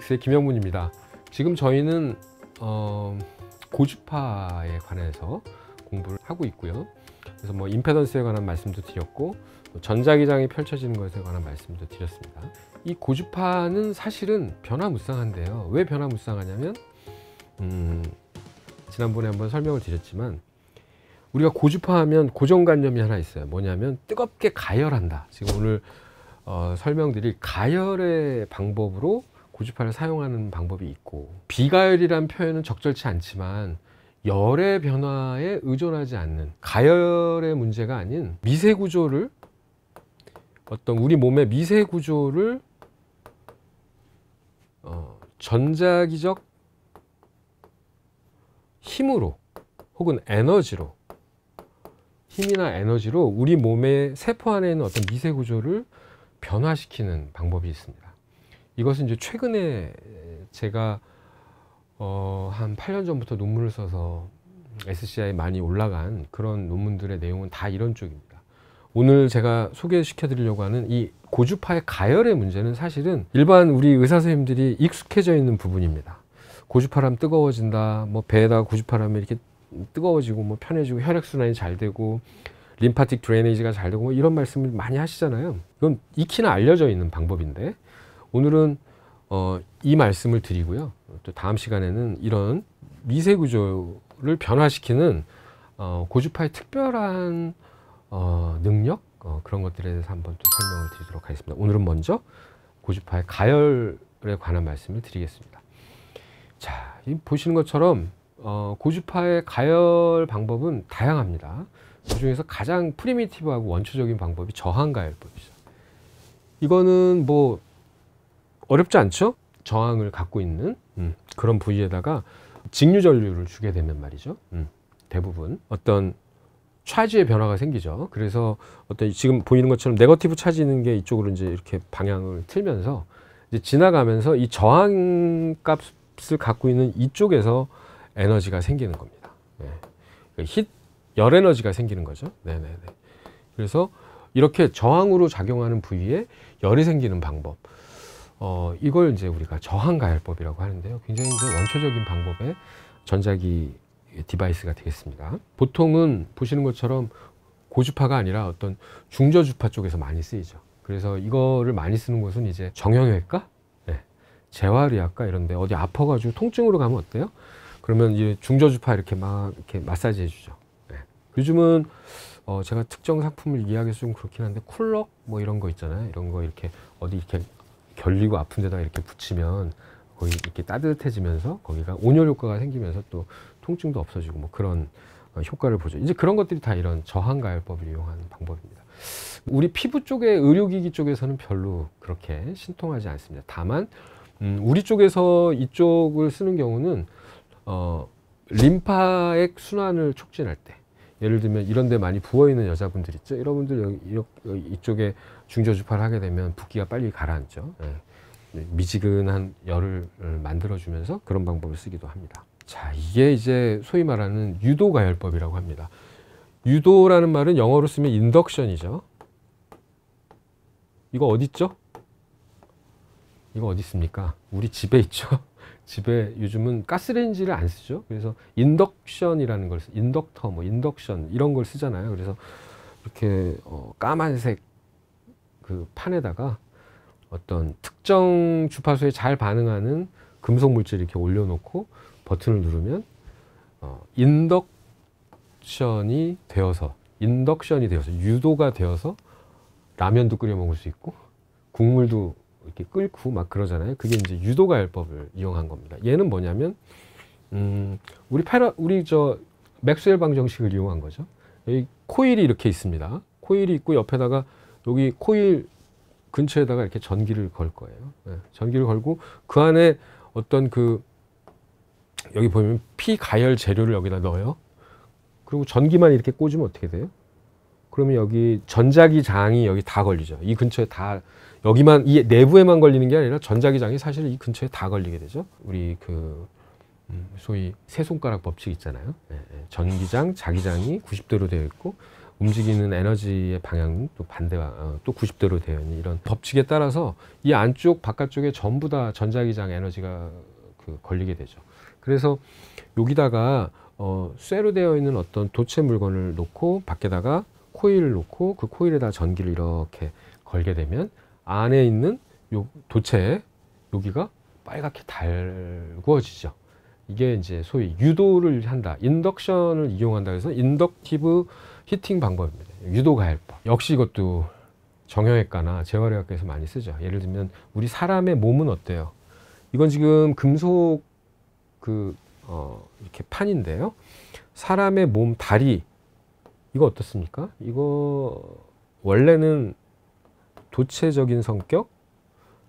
이노믹스의 김영문입니다. 지금 저희는 어, 고주파에 관해서 공부를 하고 있고요. 그래서 뭐 임페던스에 관한 말씀도 드렸고 전자기장이 펼쳐지는 것에 관한 말씀도 드렸습니다. 이 고주파는 사실은 변화무쌍한데요. 왜 변화무쌍하냐면 음, 지난번에 한번 설명을 드렸지만 우리가 고주파 하면 고정관념이 하나 있어요. 뭐냐면 뜨겁게 가열한다. 지금 오늘 어, 설명드릴 가열의 방법으로 고주파를 사용하는 방법이 있고 비가열이란 표현은 적절치 않지만 열의 변화에 의존하지 않는 가열의 문제가 아닌 미세 구조를 어떤 우리 몸의 미세 구조를 어, 전자기적 힘으로 혹은 에너지로 힘이나 에너지로 우리 몸의 세포 안에 있는 어떤 미세 구조를 변화시키는 방법이 있습니다. 이것은 이제 최근에 제가 어, 한 8년 전부터 논문을 써서 SCI 많이 올라간 그런 논문들의 내용은 다 이런 쪽입니다. 오늘 제가 소개시켜 드리려고 하는 이 고주파의 가열의 문제는 사실은 일반 우리 의사 선생님들이 익숙해져 있는 부분입니다. 고주파라면 뜨거워진다. 뭐 배에다가 고주파라면 이렇게 뜨거워지고 뭐 편해지고 혈액 순환이 잘 되고 림파틱 드레네이지가 잘 되고 뭐 이런 말씀을 많이 하시잖아요. 이건 익히나 알려져 있는 방법인데 오늘은 어, 이 말씀을 드리고요. 또 다음 시간에는 이런 미세 구조를 변화시키는 어, 고주파의 특별한 어, 능력 어, 그런 것들에 대해서 한번 또 설명을 드리도록 하겠습니다. 오늘은 먼저 고주파의 가열에 관한 말씀을 드리겠습니다. 자, 보시는 것처럼 어, 고주파의 가열 방법은 다양합니다. 그 중에서 가장 프리미티브하고 원초적인 방법이 저항 가열법이죠. 이거는 뭐 어렵지 않죠? 저항을 갖고 있는 음, 그런 부위에다가 직류전류를 주게 되면 말이죠. 음, 대부분 어떤 차지의 변화가 생기죠. 그래서 어떤 지금 보이는 것처럼 네거티브 차지는 게 이쪽으로 이제 이렇게 방향을 틀면서 이제 지나가면서 이 저항 값을 갖고 있는 이쪽에서 에너지가 생기는 겁니다. 네. 힛, 그러니까 열 에너지가 생기는 거죠. 네네네. 그래서 이렇게 저항으로 작용하는 부위에 열이 생기는 방법. 어, 이걸 이제 우리가 저항가열법이라고 하는데요. 굉장히 이제 원초적인 방법의 전자기 디바이스가 되겠습니다. 보통은 보시는 것처럼 고주파가 아니라 어떤 중저주파 쪽에서 많이 쓰이죠. 그래서 이거를 많이 쓰는 곳은 이제 정형외과, 네. 재활의학과 이런데 어디 아파가지고 통증으로 가면 어때요? 그러면 이제 중저주파 이렇게 막 이렇게 마사지 해주죠. 네. 요즘은 어 제가 특정 상품을 이야기해서 좀 그렇긴 한데 쿨러 뭐 이런 거 있잖아요. 이런 거 이렇게 어디 이렇게 결리고 아픈 데다 이렇게 붙이면 거의 이렇게 따뜻해지면서 거기가 온열 효과가 생기면서 또 통증도 없어지고 뭐 그런 어, 효과를 보죠. 이제 그런 것들이 다 이런 저항가열법을 이용하는 방법입니다. 우리 피부 쪽에 의료기기 쪽에서는 별로 그렇게 신통하지 않습니다. 다만 음, 우리 쪽에서 이쪽을 쓰는 경우는 어, 림파액 순환을 촉진할 때 예를 들면 이런 데 많이 부어있는 여자분들 있죠. 여러분들 여기, 여기, 이쪽에 중저주파를 하게 되면 붓기가 빨리 가라앉죠. 예. 미지근한 열을 만들어주면서 그런 방법을 쓰기도 합니다. 자, 이게 이제 소위 말하는 유도가열법이라고 합니다. 유도라는 말은 영어로 쓰면 인덕션이죠. 이거 어딨죠? 이거 어디 있습니까? 우리 집에 있죠. 집에 요즘은 가스레인지를 안 쓰죠. 그래서 인덕션이라는 걸 쓰, 인덕터 뭐 인덕션 이런 걸 쓰잖아요. 그래서 이렇게 어, 까만색 그 판에다가 어떤 특정 주파수에 잘 반응하는 금속 물질 이렇게 올려놓고 버튼을 누르면 어, 인덕션이 되어서 인덕션이 되어서 유도가 되어서 라면도 끓여 먹을 수 있고 국물도 이렇게 끓고 막 그러잖아요. 그게 이제 유도가열법을 이용한 겁니다. 얘는 뭐냐면 음, 우리 패러 우리 저 맥스웰 방정식을 이용한 거죠. 여기 코일이 이렇게 있습니다. 코일이 있고 옆에다가 여기 코일 근처에다가 이렇게 전기를 걸 거예요. 네, 전기를 걸고 그 안에 어떤 그 여기 보면 피가열 재료를 여기다 넣어요. 그리고 전기만 이렇게 꽂으면 어떻게 돼요? 그러면 여기 전자기 장이 여기 다 걸리죠. 이 근처에 다 여기만 이 내부에만 걸리는 게 아니라 전자기 장이 사실 이 근처에 다 걸리게 되죠. 우리 그 음, 소위 세 손가락 법칙 있잖아요. 예, 예. 전기장, 자기장이 90도로 되어 있고 움직이는 에너지의 방향 어, 또 반대와 또 90도로 되어 있는 이런 법칙에 따라서 이 안쪽 바깥쪽에 전부 다 전자기장 에너지가 그 걸리게 되죠. 그래서 여기다가 어, 쇠로 되어 있는 어떤 도체 물건을 놓고 밖에다가 코일을 놓고 그 코일에다 전기를 이렇게 걸게 되면 안에 있는 요 도체 여기가 빨갛게 달구어지죠. 이게 이제 소위 유도를 한다. 인덕션을 이용한다 그래서 인덕티브 히팅 방법입니다. 유도 가열법. 역시 이것도 정형외과나 재활의학과에서 많이 쓰죠. 예를 들면 우리 사람의 몸은 어때요? 이건 지금 금속 그 어, 이렇게 판인데요. 사람의 몸 다리 이거 어떻습니까? 이거 원래는 도체적인 성격,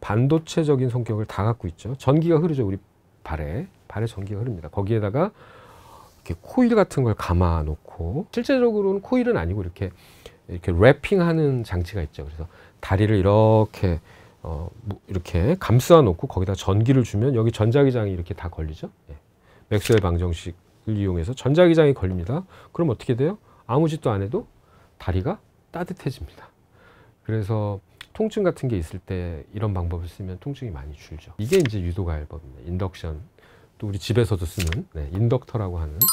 반도체적인 성격을 다 갖고 있죠. 전기가 흐르죠. 우리 발에. 발에 전기가 흐릅니다. 거기에다가 이렇게 코일 같은 걸 감아 놓고 실제적으로는 코일은 아니고 이렇게 이렇게 랩핑하는 장치가 있죠. 그래서 다리를 이렇게 어 뭐 이렇게 감싸 놓고 거기다 전기를 주면 여기 전자기장이 이렇게 다 걸리죠. 예. 맥스웰 방정식을 이용해서 전자기장이 걸립니다. 그럼 어떻게 돼요? 아무 짓도 안 해도 다리가 따뜻해집니다. 그래서 통증 같은 게 있을 때 이런 방법을 쓰면 통증이 많이 줄죠. 이게 이제 유도갈법입니다. 가 인덕션 또 우리 집에서도 쓰는 네, 인덕터라고 하는 네,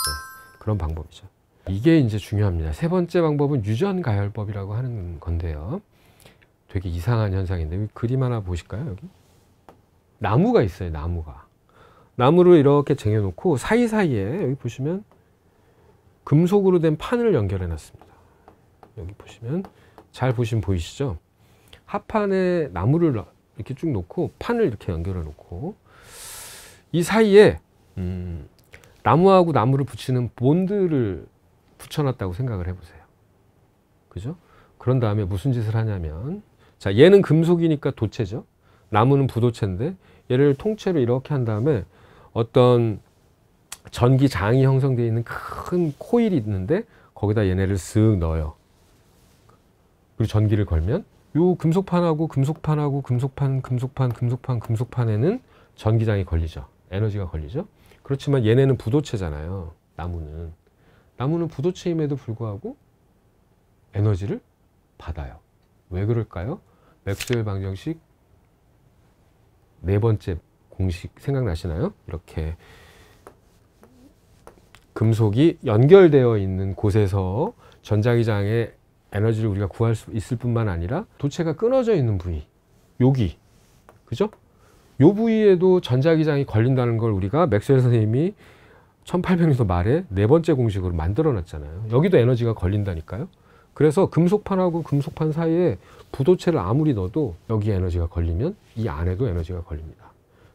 그런 방법이죠. 이게 이제 중요합니다. 세 번째 방법은 유전 가열법이라고 하는 건데요. 되게 이상한 현상인데 그림 하나 보실까요? 여기 나무가 있어요. 나무가 나무를 이렇게 쟁여놓고 사이사이에 여기 보시면 금속으로 된 판을 연결해 놨습니다. 여기 보시면 잘 보시면 보이시죠? 합판에 나무를 이렇게 쭉 놓고 판을 이렇게 연결해 놓고 이 사이에 음, 나무하고 나무를 붙이는 본드를 붙여놨다고 생각을 해보세요. 그죠? 그런 다음에 무슨 짓을 하냐면 자 얘는 금속이니까 도체죠. 나무는 부도체인데 얘를 통째로 이렇게 한 다음에 어떤 전기장이 형성되어 있는 큰 코일이 있는데 거기다 얘네를 쓱 넣어요. 그리고 전기를 걸면 요 금속판하고 금속판하고 금속판 금속판 금속판 금속판에는 전기장이 걸리죠. 에너지가 걸리죠. 그렇지만 얘네는 부도체잖아요. 나무는. 나무는 부도체임에도 불구하고 에너지를 받아요. 왜 그럴까요? 맥스웰 방정식 네 번째 공식 생각나시나요? 이렇게 금속이 연결되어 있는 곳에서 전자기장의 에너지를 우리가 구할 수 있을 뿐만 아니라 도체가 끊어져 있는 부위 여기 그죠? 요 부위에도 전자기장이 걸린다는 걸 우리가 맥스웰 선생님이 1800년도 말에 네 번째 공식으로 만들어 놨잖아요. 여기도 에너지가 걸린다니까요. 그래서 금속판하고 금속판 사이에 부도체를 아무리 넣어도 여기 에너지가 걸리면 이 안에도 에너지가 걸립니다.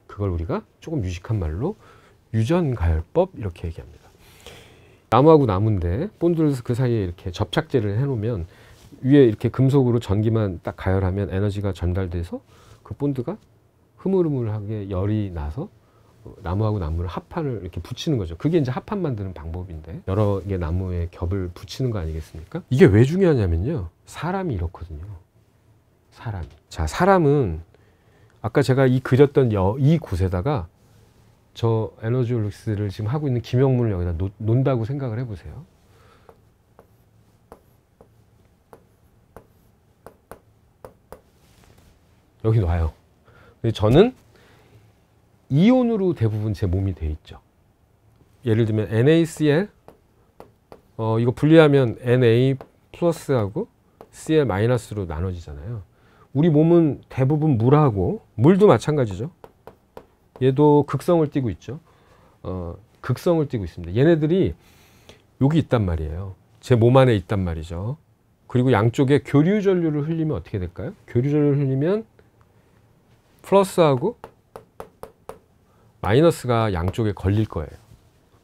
그걸 우리가 조금 유식한 말로 유전가열법 이렇게 얘기합니다. 나무하고 나무인데 본드를 그 사이에 이렇게 접착제를 해놓으면 위에 이렇게 금속으로 전기만 딱 가열하면 에너지가 전달돼서 그 본드가 흐물흐물하게 열이 나서 어, 나무하고 나무를 합판을 이렇게 붙이는 거죠. 그게 이제 합판 만드는 방법인데 여러 개 나무에 겹을 붙이는 거 아니겠습니까? 이게 왜 중요하냐면요. 사람이 이렇거든요. 사람. 자, 사람은 아까 제가 이 그렸던 여, 이 곳에다가 저 에너지 올스를 지금 하고 있는 김영문을 여기다 놓, 논다고 생각을 해보세요. 여기 놔요. 저는 이온으로 대부분 제 몸이 돼 있죠. 예를 들면 NaCl 어, 이거 분리하면 Na 플러스하고 Cl 마이너스로 나눠지잖아요. 우리 몸은 대부분 물하고 물도 마찬가지죠. 얘도 극성을 띠고 있죠. 어, 극성을 띠고 있습니다. 얘네들이 여기 있단 말이에요. 제 몸 안에 있단 말이죠. 그리고 양쪽에 교류전류를 흘리면 어떻게 될까요? 교류전류를 흘리면 플러스하고 마이너스가 양쪽에 걸릴 거예요.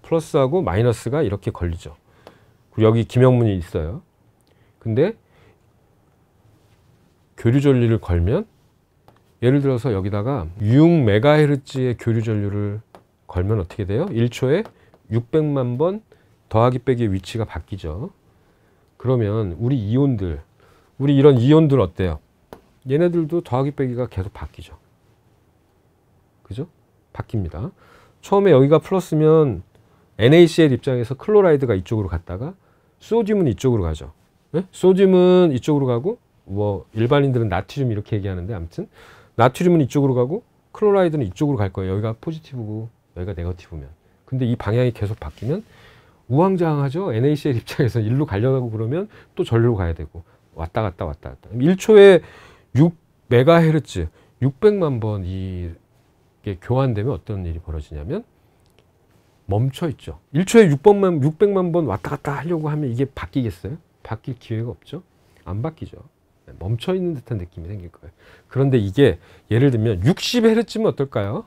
플러스하고 마이너스가 이렇게 걸리죠. 그리고 여기 기명문이 있어요. 근데 교류 전류를 걸면 예를 들어서 여기다가 6메가헤르츠의 교류 전류를 걸면 어떻게 돼요? 1초에 600만 번 더하기 빼기의 위치가 바뀌죠. 그러면 우리 이온들, 우리 이런 이온들 어때요? 얘네들도 더하기 빼기가 계속 바뀌죠. 그죠? 바뀝니다. 처음에 여기가 플러스면 NaCl 입장에서 클로라이드가 이쪽으로 갔다가 소듐은 이쪽으로 가죠. 네? 소듐은 이쪽으로 가고 뭐 일반인들은 나트륨 이렇게 얘기하는데 아무튼 나트륨은 이쪽으로 가고 클로라이드는 이쪽으로 갈 거예요. 여기가 포지티브고 여기가 네거티브면. 근데 이 방향이 계속 바뀌면 우왕좌왕하죠. NaCl 입장에서 일로 가려고 그러면 또 절로 가야 되고 왔다 갔다 왔다 갔다. 1초에 6 메가헤르츠 600만 번이 교환되면 어떤 일이 벌어지냐면 멈춰 있죠. 1초에 6번만, 600만 번 왔다 갔다 하려고 하면 이게 바뀌겠어요? 바뀔 기회가 없죠. 안 바뀌죠. 네, 멈춰 있는 듯한 느낌이 생길 거예요. 그런데 이게 예를 들면 60Hz면 어떨까요?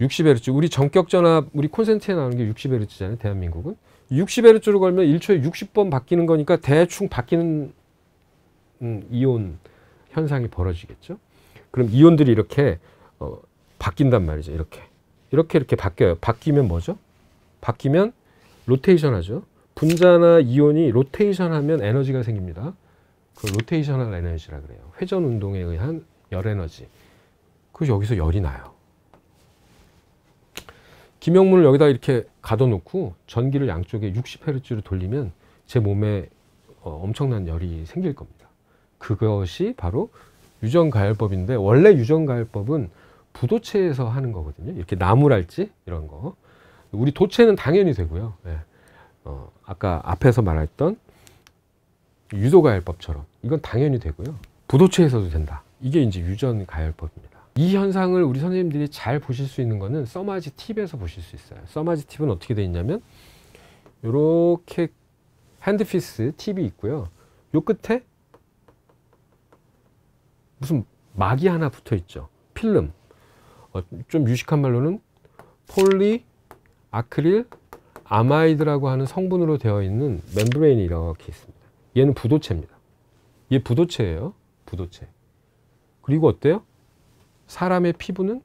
60Hz. 우리 전격 전압, 우리 콘센트에 나오는 게 60Hz잖아요. 대한민국은. 60Hz로 걸면 1초에 60번 바뀌는 거니까 대충 바뀌는 음, 이온 현상이 벌어지겠죠. 그럼 이온들이 이렇게 어, 바뀐단 말이죠. 이렇게. 이렇게 이렇게 바뀌어요. 바뀌면 뭐죠? 바뀌면 로테이션 하죠. 분자나 이온이 로테이션 하면 에너지가 생깁니다. 그 로테이셔널 에너지라 그래요. 회전 운동에 의한 열 에너지. 그 여기서 열이 나요. 김영문을 여기다 이렇게 가둬놓고 전기를 양쪽에 60Hz로 돌리면 제 몸에 어, 엄청난 열이 생길 겁니다. 그것이 바로 유전가열법인데 원래 유전가열법은 부도체에서 하는 거거든요. 이렇게 나무랄지 이런 거. 우리 도체는 당연히 되고요. 예. 어, 아까 앞에서 말했던 유도가열법처럼 이건 당연히 되고요. 부도체에서도 된다. 이게 이제 유전가열법입니다. 이 현상을 우리 선생님들이 잘 보실 수 있는 거는 써마지 팁에서 보실 수 있어요. 써마지 팁은 어떻게 돼 있냐면 이렇게 핸드피스 팁이 있고요. 요 끝에 무슨 막이 하나 붙어 있죠. 필름. 어, 좀 유식한 말로는 폴리 아크릴 아마이드라고 하는 성분으로 되어 있는 멤브레인이 이렇게 있습니다. 얘는 부도체입니다. 얘 부도체예요. 부도체. 그리고 어때요? 사람의 피부는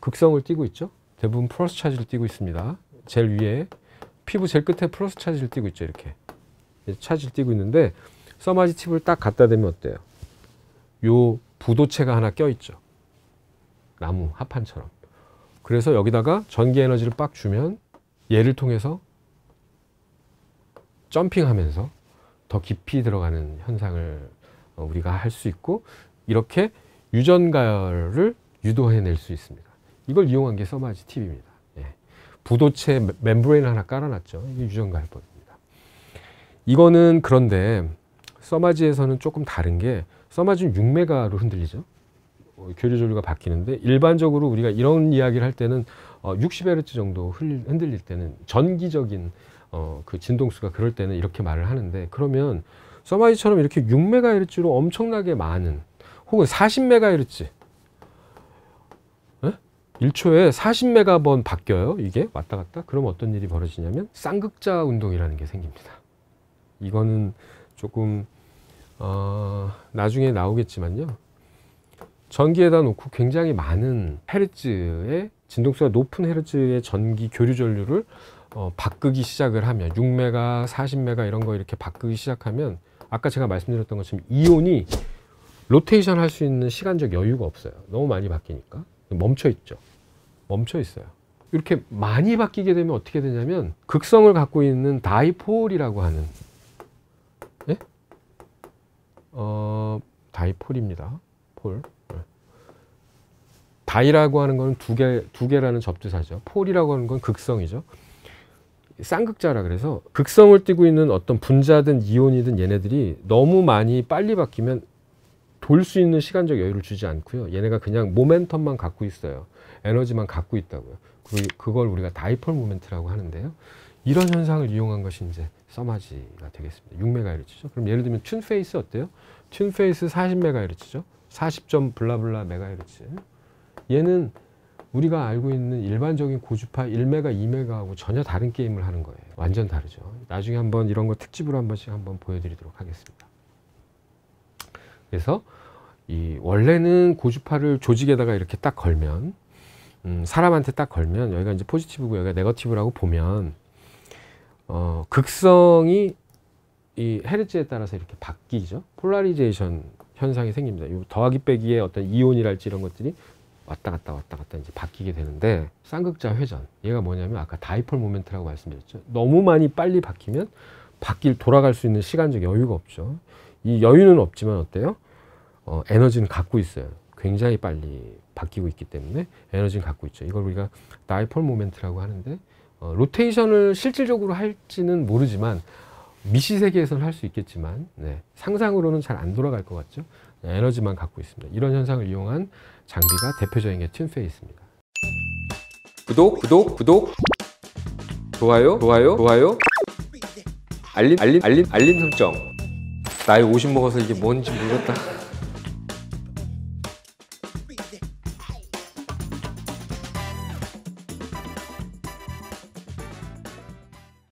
극성을 띄고 있죠. 대부분 플러스 차지를 띄고 있습니다. 젤 위에 피부 젤 끝에 플러스 차지를 띄고 있죠. 이렇게 차지를 띄고 있는데 써마지 팁을 딱 갖다 대면 어때요? 요 부도체가 하나 껴있죠. 나무, 합판처럼. 그래서 여기다가 전기 에너지를 빡 주면 얘를 통해서 점핑하면서 더 깊이 들어가는 현상을 어, 우리가 할 수 있고 이렇게 유전가열을 유도해낼 수 있습니다. 이걸 이용한 게 서마지 팁입니다. 예. 부도체 멤브레인 하나 깔아놨죠. 이게 유전가열법입니다. 이거는 그런데 서마지에서는 조금 다른 게 서마지는 6메가로 흔들리죠. 어, 교류 조류가 바뀌는데 일반적으로 우리가 이런 이야기를 할 때는 어, 60Hz 정도 흔들릴 때는 전기적인 어, 그 진동수가 그럴 때는 이렇게 말을 하는데 그러면 서마이처럼 이렇게 6MHz로 엄청나게 많은 혹은 40MHz 에? 1초에 40메가번 바뀌어요 이게 왔다 갔다 그럼 어떤 일이 벌어지냐면 쌍극자 운동이라는 게 생깁니다 이거는 조금 어, 나중에 나오겠지만요 전기에다 놓고 굉장히 많은 헤르츠의 진동수가 높은 헤르츠의 전기 교류 전류를 어, 바꾸기 시작을 하면 6메가, 40메가 이런 거 이렇게 바꾸기 시작하면 아까 제가 말씀드렸던 것처럼 이온이 로테이션 할 수 있는 시간적 여유가 없어요. 너무 많이 바뀌니까 멈춰 있죠. 멈춰 있어요. 이렇게 많이 바뀌게 되면 어떻게 되냐면 극성을 갖고 있는 다이폴이라고 하는 예? 어, 다이폴입니다. 폴. 다이라고 하는 거는 두 개, 두 개라는 접두사죠. 폴이라고 하는 건 극성이죠. 쌍극자라 그래서 극성을 띠고 있는 어떤 분자든 이온이든 얘네들이 너무 많이 빨리 바뀌면 돌 수 있는 시간적 여유를 주지 않고요. 얘네가 그냥 모멘텀만 갖고 있어요. 에너지만 갖고 있다고요. 그걸 우리가 다이폴 모멘트라고 하는데요. 이런 현상을 이용한 것이 이제 써마지가 되겠습니다. 6메가헤르츠죠. 그럼 예를 들면 튠 페이스 어때요? 튠 페이스 40메가헤르츠죠. 40점 블라블라 메가헤르츠. 얘는 우리가 알고 있는 일반적인 고주파 1메가 2메가하고 전혀 다른 게임을 하는 거예요. 완전 다르죠. 나중에 한번 이런 거 특집으로 한 번씩 한번 보여드리도록 하겠습니다. 그래서 이 원래는 고주파를 조직에다가 이렇게 딱 걸면 음 사람한테 딱 걸면 여기가 이제 포지티브고 여기가 네거티브라고 보면 어 극성이 이 헤르츠에 따라서 이렇게 바뀌죠. 폴라리제이션 현상이 생깁니다. 이 더하기 빼기의 어떤 이온이랄지 이런 것들이 왔다 갔다 왔다 갔다 이제 바뀌게 되는데 쌍극자 회전 얘가 뭐냐면 아까 다이폴 모멘트라고 말씀드렸죠 너무 많이 빨리 바뀌면 바뀔 돌아갈 수 있는 시간적 여유가 없죠 이 여유는 없지만 어때요 어, 에너지는 갖고 있어요 굉장히 빨리 바뀌고 있기 때문에 에너지는 갖고 있죠 이걸 우리가 다이폴 모멘트라고 하는데 어, 로테이션을 실질적으로 할지는 모르지만 미시 세계에서는 할 수 있겠지만 네, 상상으로는 잘 안 돌아갈 것 같죠 네, 에너지만 갖고 있습니다. 이런 현상을 이용한 장비가 대표적인 게 틴페이스입니다. 구독, 구독, 구독. 좋아요, 좋아요, 좋아요. 알림, 알림, 알림, 알림 설정. 나이 50 먹어서 이게 뭔지 모르겠다.